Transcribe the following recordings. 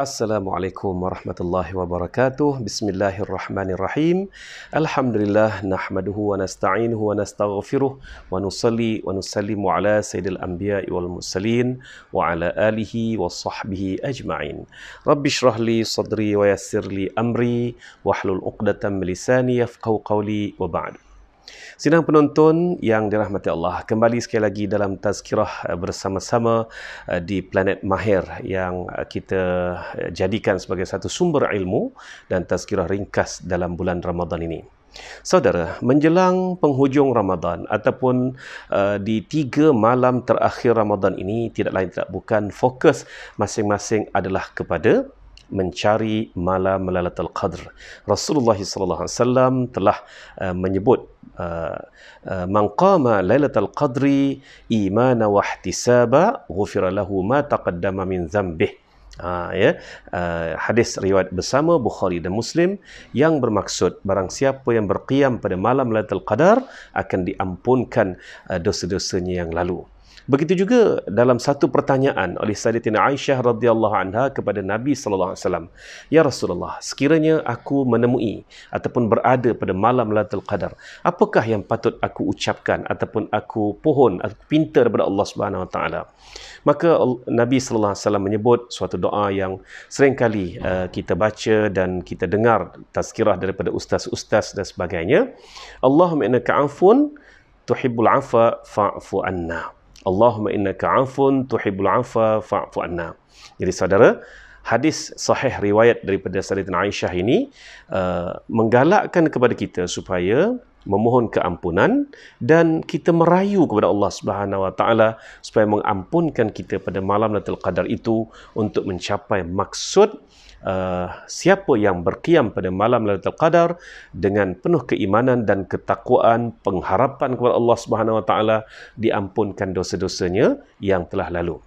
السلام عليكم ورحمة الله وبركاته بسم الله الرحمن الرحيم الحمد لله نحمده ونستعينه ونستغفره ونصلي ونسلم على سيد الأنبياء والمرسلين وعلى آله وصحبه أجمعين رب اشرح لي صدري ويسر لي أمري واحلل عقدة من لساني يفقه قولي وبعد Sinang penonton yang dirahmati Allah kembali sekali lagi dalam tazkirah eh, bersama-sama eh, di Planet Mahir yang eh, kita jadikan sebagai satu sumber ilmu dan tazkirah ringkas dalam bulan Ramadan ini. Saudara, menjelang penghujung Ramadan ataupun uh, di tiga malam terakhir Ramadan ini tidak lain tidak bukan fokus masing-masing adalah kepada mencari malam Lailatul Qadr. Rasulullah sallallahu alaihi wasallam telah uh, menyebut uh, uh, man qama Lailatul Qadri imana wa ihtisaba ghufira lahu ma taqaddama min dhanbihi. Ha, ya uh, hadis riwayat bersama Bukhari dan Muslim yang bermaksud barang siapa yang berqiam pada malam Lailatul Qadar akan diampunkan uh, dosa-dosanya yang lalu. Begitu juga dalam satu pertanyaan oleh Sayyidatina Aisyah radhiyallahu anha kepada Nabi sallallahu alaihi wasallam, "Ya Rasulullah, sekiranya aku menemui ataupun berada pada malam Lailatul Qadar, apakah yang patut aku ucapkan ataupun aku pohon atau pinta daripada Allah Subhanahu wa taala?" Maka Nabi sallallahu alaihi wasallam menyebut suatu doa yang seringkali uh, kita baca dan kita dengar tazkirah daripada ustaz-ustaz dan sebagainya. Allahumma innaka 'afun tuhibbul 'afa fa'fu 'anna. Allahumma innaka 'afun tuhibbul 'afa fa'fu anna. Jadi saudara, hadis sahih riwayat daripada Saidatina Aisyah ini uh, menggalakkan kepada kita supaya memohon keampunan dan kita merayu kepada Allah Subhanahu Wa Taala supaya mengampunkan kita pada malam Lailatul Qadar itu untuk mencapai maksud uh, siapa yang berkiam pada malam Lailatul Qadar dengan penuh keimanan dan ketakwaan pengharapan kepada Allah Subhanahu Wa Taala diampunkan dosa-dosanya yang telah lalu.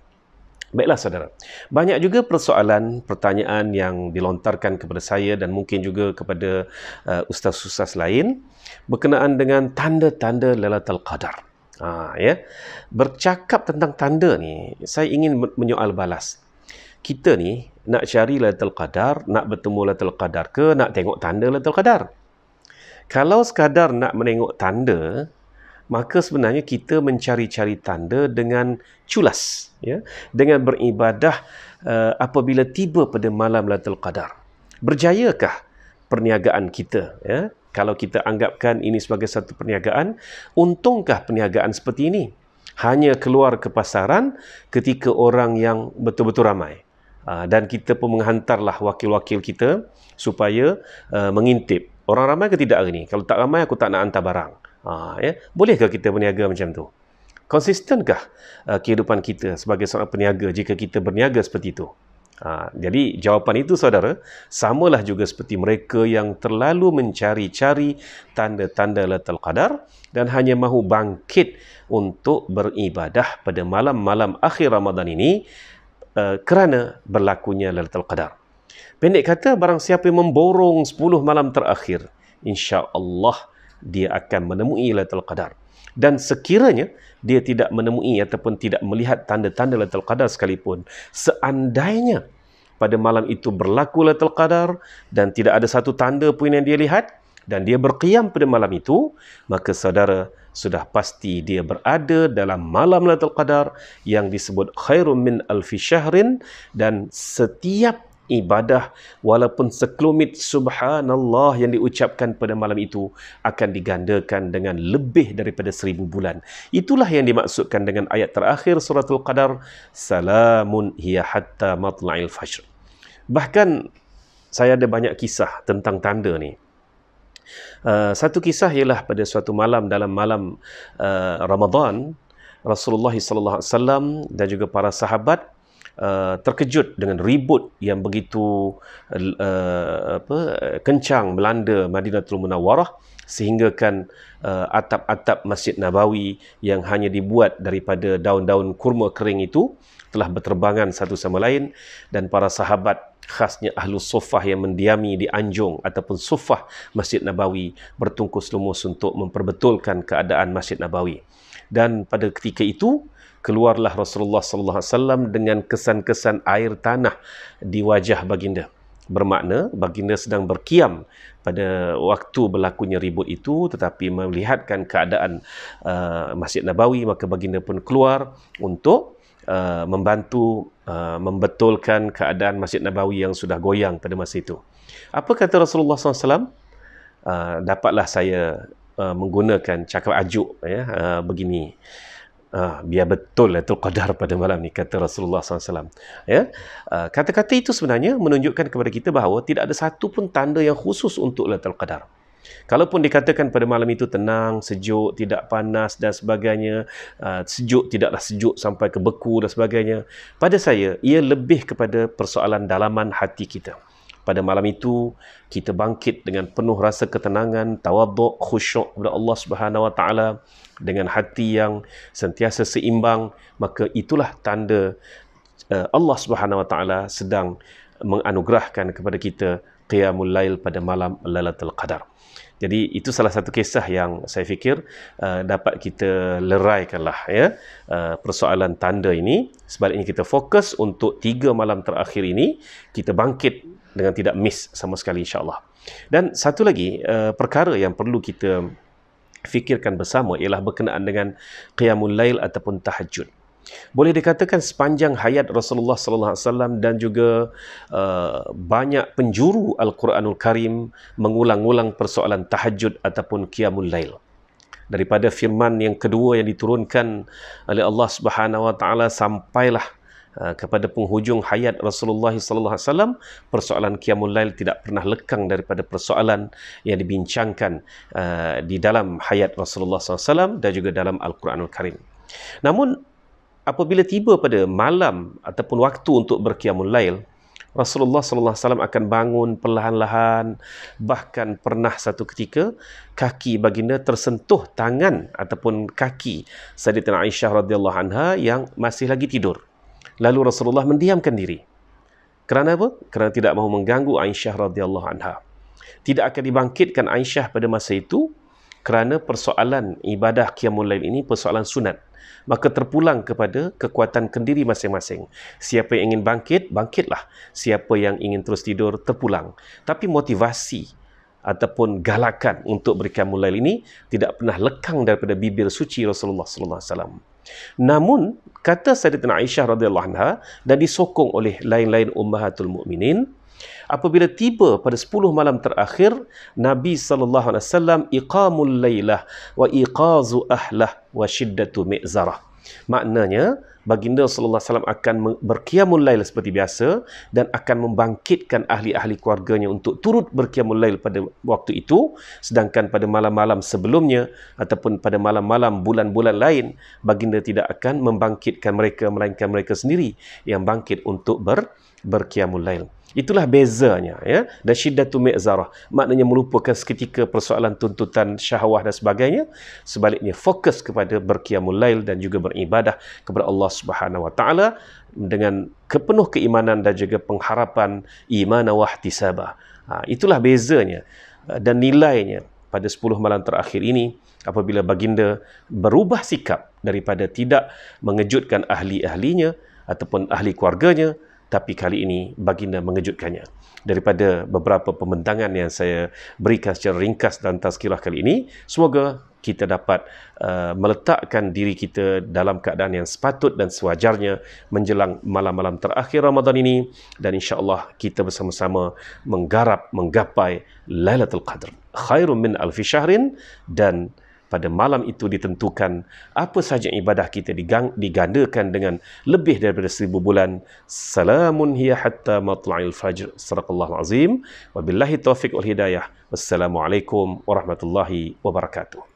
Baiklah saudara. Banyak juga persoalan pertanyaan yang dilontarkan kepada saya dan mungkin juga kepada uh, ustaz-ustaz lain berkenaan dengan tanda-tanda Lailatul Qadar. Ha ya. Bercakap tentang tanda ni, saya ingin menyoal balas. Kita ni nak cari Lailatul Qadar, nak bertemu Lailatul Qadar ke nak tengok tanda Lailatul Qadar? Kalau sekadar nak menengok tanda, maka sebenarnya kita mencari-cari tanda dengan culas ya dengan beribadah uh, apabila tiba pada malam Lailatul Qadar berjayakah perniagaan kita ya kalau kita anggapkan ini sebagai satu perniagaan untungkah perniagaan seperti ini hanya keluar ke pasaran ketika orang yang betul-betul ramai ah, dan kita pun menghantarlah wakil-wakil kita supaya eh, mengintip orang ramai ke tidak hari ini kalau tak ramai aku tak nak hantar barang Ha, ya? Bolehkah kita berniaga macam tu? Konsistenkah uh, kehidupan kita sebagai seorang peniaga jika kita berniaga seperti itu? Ha, jadi jawapan itu saudara, samalah juga seperti mereka yang terlalu mencari-cari tanda-tanda letal qadar dan hanya mahu bangkit untuk beribadah pada malam-malam akhir Ramadan ini uh, kerana berlakunya letal qadar. Pendek kata, barang siapa yang memborong 10 malam terakhir, insya Allah dia akan menemui Lailatul Qadar. Dan sekiranya dia tidak menemui ataupun tidak melihat tanda-tanda Lailatul Qadar sekalipun, seandainya pada malam itu berlaku Lailatul Qadar dan tidak ada satu tanda pun yang dia lihat dan dia berkiam pada malam itu, maka saudara sudah pasti dia berada dalam malam Lailatul Qadar yang disebut khairum min alfi syahrin dan setiap ibadah walaupun sekelumit subhanallah yang diucapkan pada malam itu akan digandakan dengan lebih daripada seribu bulan. Itulah yang dimaksudkan dengan ayat terakhir suratul qadar salamun hiya hatta matla'il fashr Bahkan saya ada banyak kisah tentang tanda ni. Uh, satu kisah ialah pada suatu malam dalam malam uh, Ramadan Rasulullah sallallahu alaihi wasallam dan juga para sahabat Uh, terkejut dengan ribut yang begitu uh, apa kencang melanda Madinatul Munawwarah sehinggakan uh, atap-atap Masjid Nabawi yang hanya dibuat daripada daun-daun kurma kering itu telah berterbangan satu sama lain dan para sahabat khasnya ahlu sofah yang mendiami di anjung ataupun sofah Masjid Nabawi bertungkus lumus untuk memperbetulkan keadaan Masjid Nabawi. Dan pada ketika itu, keluarlah Rasulullah sallallahu alaihi wasallam dengan kesan-kesan air tanah di wajah baginda bermakna baginda sedang berkiam pada waktu berlakunya ribut itu tetapi melihatkan keadaan uh, Masjid Nabawi maka baginda pun keluar untuk uh, membantu uh, membetulkan keadaan Masjid Nabawi yang sudah goyang pada masa itu. Apa kata Rasulullah SAW? Uh, dapatlah saya uh, menggunakan cakap ajuk ya uh, begini. Ah, biar betul itu qadar pada malam ni kata Rasulullah SAW. Ya? Ah, kata-kata itu sebenarnya menunjukkan kepada kita bahawa tidak ada satu pun tanda yang khusus untuk Lailatul Qadar. Kalaupun dikatakan pada malam itu tenang, sejuk, tidak panas dan sebagainya, ah, sejuk tidaklah sejuk sampai ke beku dan sebagainya, pada saya ia lebih kepada persoalan dalaman hati kita pada malam itu kita bangkit dengan penuh rasa ketenangan tawaduk khusyuk kepada Allah Subhanahu wa taala dengan hati yang sentiasa seimbang maka itulah tanda eh, Allah Subhanahu wa taala sedang menganugerahkan kepada kita qiyamul lail pada malam lailatul qadar jadi itu salah satu kisah yang saya fikir uh, dapat kita leraikanlah ya uh, persoalan tanda ini. Sebaliknya kita fokus untuk tiga malam terakhir ini kita bangkit dengan tidak miss sama sekali insyaAllah. Dan satu lagi uh, perkara yang perlu kita fikirkan bersama ialah berkenaan dengan Qiyamul Lail ataupun Tahajjud boleh dikatakan sepanjang hayat Rasulullah sallallahu alaihi wasallam dan juga uh, banyak penjuru Al-Quranul Karim mengulang-ulang persoalan tahajud ataupun kiamul lail daripada firman yang kedua yang diturunkan oleh Allah Subhanahu wa taala sampailah uh, kepada penghujung hayat Rasulullah sallallahu alaihi wasallam persoalan kiamul lail tidak pernah lekang daripada persoalan yang dibincangkan uh, di dalam hayat Rasulullah sallallahu dan juga dalam Al-Quranul Karim. Namun apabila tiba pada malam ataupun waktu untuk berkiamul lail Rasulullah sallallahu alaihi wasallam akan bangun perlahan-lahan bahkan pernah satu ketika kaki baginda tersentuh tangan ataupun kaki Sayyidatina Aisyah radhiyallahu anha yang masih lagi tidur lalu Rasulullah mendiamkan diri kerana apa kerana tidak mahu mengganggu Aisyah radhiyallahu anha tidak akan dibangkitkan Aisyah pada masa itu kerana persoalan ibadah qiyamul lail ini persoalan sunat maka terpulang kepada kekuatan kendiri masing-masing siapa yang ingin bangkit bangkitlah siapa yang ingin terus tidur terpulang tapi motivasi ataupun galakan untuk berikan mulai ini tidak pernah lekang daripada bibir suci Rasulullah sallallahu alaihi wasallam. Namun kata Sayyidatina Aisyah radhiyallahu anha dan disokong oleh lain-lain ummahatul mukminin Apabila tiba pada 10 malam terakhir, Nabi sallallahu alaihi wasallam iqamul laylah, wa iqazu ahlah wa shiddatu mi'zarah. Maknanya baginda sallallahu alaihi wasallam akan berqiyamul lail seperti biasa dan akan membangkitkan ahli-ahli keluarganya untuk turut berqiyamul lail pada waktu itu sedangkan pada malam-malam sebelumnya ataupun pada malam-malam bulan-bulan lain baginda tidak akan membangkitkan mereka melainkan mereka sendiri yang bangkit untuk ber berqiyamul lail Itulah bezanya ya. Dan syiddatu mi'zarah maknanya melupakan seketika persoalan tuntutan syahwah dan sebagainya. Sebaliknya fokus kepada berqiyamul lail dan juga beribadah kepada Allah Subhanahu wa taala dengan kepenuh keimanan dan juga pengharapan iman wa ihtisabah. Ha, itulah bezanya dan nilainya pada 10 malam terakhir ini apabila baginda berubah sikap daripada tidak mengejutkan ahli-ahlinya ataupun ahli keluarganya tapi kali ini baginda mengejutkannya daripada beberapa pembentangan yang saya berikan secara ringkas dan tazkirah kali ini semoga kita dapat uh, meletakkan diri kita dalam keadaan yang sepatut dan sewajarnya menjelang malam-malam terakhir Ramadan ini dan insya-Allah kita bersama-sama menggarap menggapai Lailatul qadar. khairum min alfi syahrin dan pada malam itu ditentukan apa sahaja ibadah kita digang, digandakan dengan lebih daripada seribu bulan. Salamun hiya hatta matla'il fajr. Sarakallah azim. Wabillahi taufiq wal hidayah. Wassalamualaikum warahmatullahi wabarakatuh.